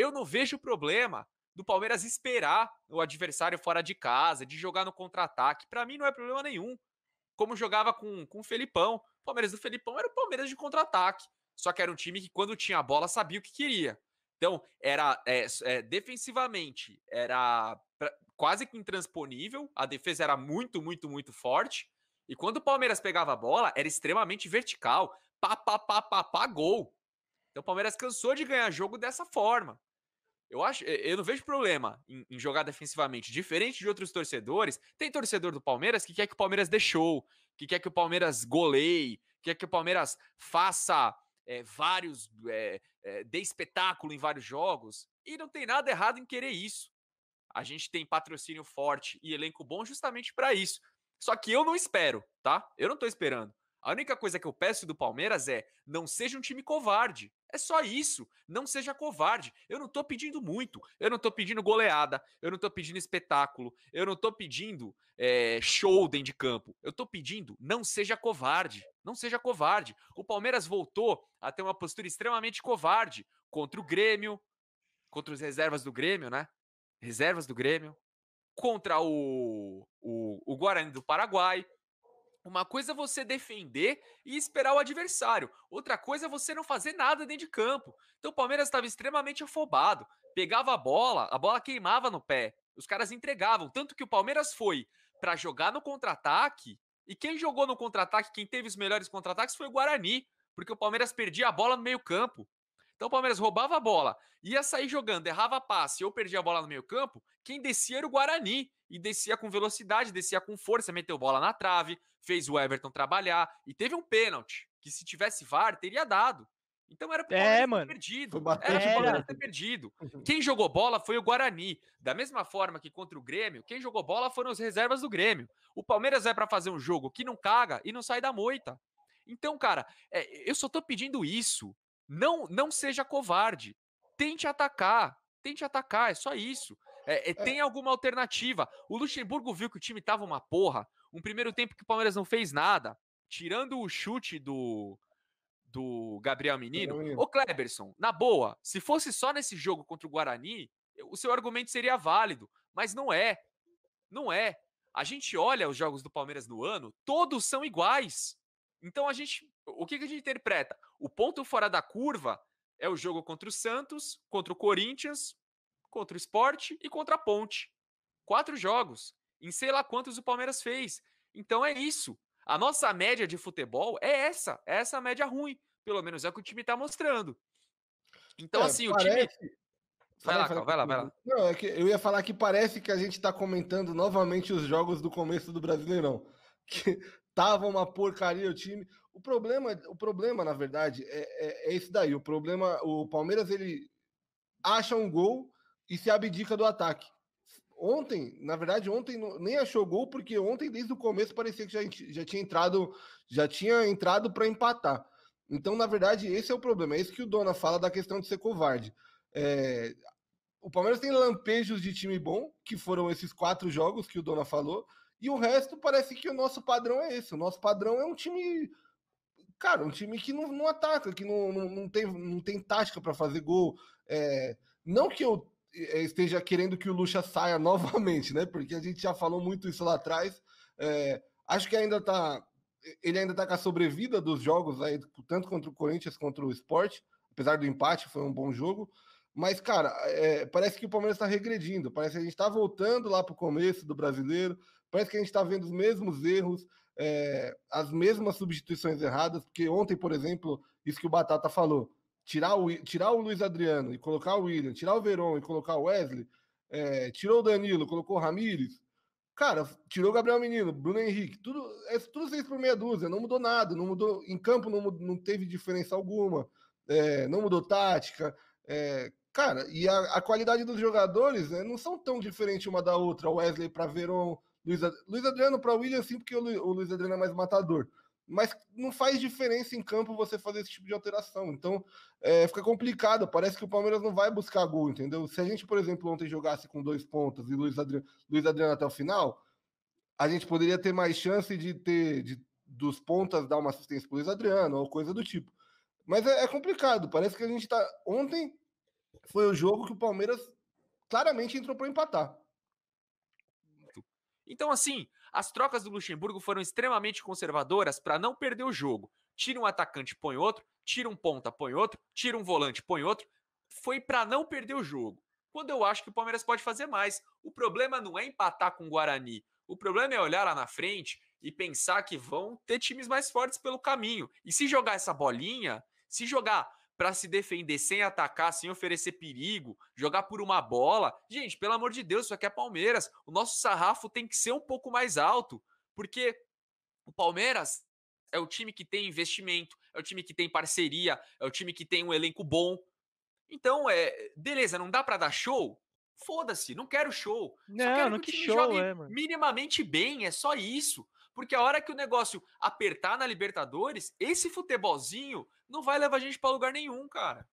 Eu não vejo problema do Palmeiras esperar o adversário fora de casa, de jogar no contra-ataque. Para mim não é problema nenhum. Como jogava com, com o Felipão. O Palmeiras do Felipão era o Palmeiras de contra-ataque. Só que era um time que, quando tinha a bola, sabia o que queria. Então, era é, é, defensivamente, era pra, quase que intransponível. A defesa era muito, muito, muito forte. E quando o Palmeiras pegava a bola, era extremamente vertical. Pá, pá, pá, pá, pá, gol. Então o Palmeiras cansou de ganhar jogo dessa forma. Eu acho, eh, eu não vejo problema em, em, jogar defensivamente. Diferente de outros torcedores, tem torcedor do Palmeiras que quer que o Palmeiras deixe show, que quer que o Palmeiras goleie, que quer que o Palmeiras faça é, vários. É, é, dê espetáculo em vários jogos. E não tem nada errado em querer isso. A gente tem patrocínio forte e elenco bom justamente para isso. Só que eu não espero, tá? Eu não tô esperando. A única coisa que eu peço do Palmeiras é não seja um time covarde. É só isso. Não seja covarde. Eu não tô pedindo muito. Eu não tô pedindo goleada. Eu não tô pedindo espetáculo. Eu não tô pedindo é, show dentro de campo. Eu tô pedindo não seja covarde. Não seja covarde. O Palmeiras voltou a ter uma postura extremamente covarde contra o Grêmio, contra as reservas do Grêmio, né? Reservas do Grêmio. Contra o, o, o Guarani do Paraguai. Uma coisa é você defender e esperar o adversário. Outra coisa é você não fazer nada dentro de campo. Então o Palmeiras estava extremamente afobado. Pegava a bola, a bola queimava no pé. Os caras entregavam. Tanto que o Palmeiras foi para jogar no contra-ataque. E quem jogou no contra-ataque, quem teve os melhores contra-ataques foi o Guarani. Porque o Palmeiras perdia a bola no meio-campo. Então o Palmeiras roubava a bola, ia sair jogando, errava passe ou perdia a bola no meio-campo, quem descia era o Guarani. E descia com velocidade, descia com força, meteu bola na trave, fez o Everton trabalhar e teve um pênalti que se tivesse VAR teria dado. Então era pro é, mano. ter perdido. Era pro Palmeiras ter perdido. Quem jogou bola foi o Guarani. Da mesma forma que contra o Grêmio, quem jogou bola foram as reservas do Grêmio. O Palmeiras vai para fazer um jogo que não caga e não sai da moita. Então, cara, é, eu só tô pedindo isso. Não, não seja covarde. Tente atacar. Tente atacar, é só isso. É, é, é, tem alguma alternativa. O Luxemburgo viu que o time tava uma porra. Um primeiro tempo que o Palmeiras não fez nada. Tirando o chute do, do Gabriel Menino. Ô Kleberson, na boa, se fosse só nesse jogo contra o Guarani, o seu argumento seria válido. Mas não é. Não é. A gente olha os jogos do Palmeiras no ano, todos são iguais. Então a gente, o que, que a gente interpreta? O ponto fora da curva é o jogo contra o Santos, contra o Corinthians, contra o Sport e contra a Ponte. Quatro jogos. Em sei lá quantos o Palmeiras fez. Então é isso. A nossa média de futebol é essa. É essa média ruim. Pelo menos é o que o time está mostrando. Então, é, assim, parece... o time. Vai lá, Cal, vai lá, vai lá. Não, é que eu ia falar que parece que a gente está comentando novamente os jogos do começo do Brasileirão. Que tava uma porcaria o time. O problema, o problema na verdade, é, é, é esse daí. O problema, o Palmeiras ele acha um gol e se abdica do ataque. Ontem, na verdade, ontem nem achou gol, porque ontem, desde o começo, parecia que já, já tinha entrado, já tinha entrado para empatar. Então, na verdade, esse é o problema. É isso que o Dona fala da questão de ser covarde. É, o Palmeiras tem lampejos de time bom, que foram esses quatro jogos que o Dona falou, e o resto parece que o nosso padrão é esse. O nosso padrão é um time. Cara, um time que não, não ataca, que não, não, não, tem, não tem tática para fazer gol. É, não que eu é, esteja querendo que o Lucha saia novamente, né? Porque a gente já falou muito isso lá atrás. É, acho que ainda tá. Ele ainda tá com a sobrevida dos jogos aí, tanto contra o Corinthians quanto o esporte. Apesar do empate, foi um bom jogo. Mas, cara, é, parece que o Palmeiras está regredindo. Parece que a gente está voltando lá para o começo do brasileiro. Parece que a gente está vendo os mesmos erros, é, as mesmas substituições erradas, porque ontem, por exemplo, isso que o Batata falou, tirar o, tirar o Luiz Adriano e colocar o William, tirar o Verón e colocar o Wesley, é, tirou o Danilo, colocou o Ramires, cara, tirou o Gabriel Menino, Bruno Henrique, tudo, é, tudo seis por meia dúzia, não mudou nada, não mudou, em campo não, não teve diferença alguma, é, não mudou tática, é, cara, e a, a, qualidade dos jogadores né, não são tão diferentes uma da outra, Wesley para Verón, Luiz, Ad... Luiz Adriano para William, sim, porque o, o Luiz Adriano é mais matador. Mas não faz diferença em campo você fazer esse tipo de alteração. Então é, fica complicado. Parece que o Palmeiras não vai buscar gol, entendeu? Se a gente, por exemplo, ontem jogasse com dois pontos e Luiz Adriano, Luiz Adriano até o final, a gente poderia ter mais chance de ter de, dos pontas dar uma assistência para Luiz Adriano ou coisa do tipo. Mas é, é complicado. Parece que a gente está. Ontem foi o jogo que o Palmeiras claramente entrou para empatar. Então, assim, as trocas do Luxemburgo foram extremamente conservadoras para não perder o jogo. Tira um atacante, põe outro, tira um ponta, põe outro, tira um volante, põe outro. Foi para não perder o jogo. Quando eu acho que o Palmeiras pode fazer mais. O problema não é empatar com o Guarani. O problema é olhar lá na frente e pensar que vão ter times mais fortes pelo caminho. E se jogar essa bolinha, se jogar para se defender sem atacar, sem oferecer perigo, jogar por uma bola. Gente, pelo amor de Deus, isso aqui é Palmeiras. O nosso sarrafo tem que ser um pouco mais alto, porque o Palmeiras é o time que tem investimento, é o time que tem parceria, é o time que tem um elenco bom. Então, é, beleza, não dá para dar show? Foda-se, não quero show. Não, quero não que, que show, é, minimamente bem, é só isso. Porque a hora que o negócio apertar na Libertadores, esse futebolzinho não vai levar a gente para lugar nenhum, cara.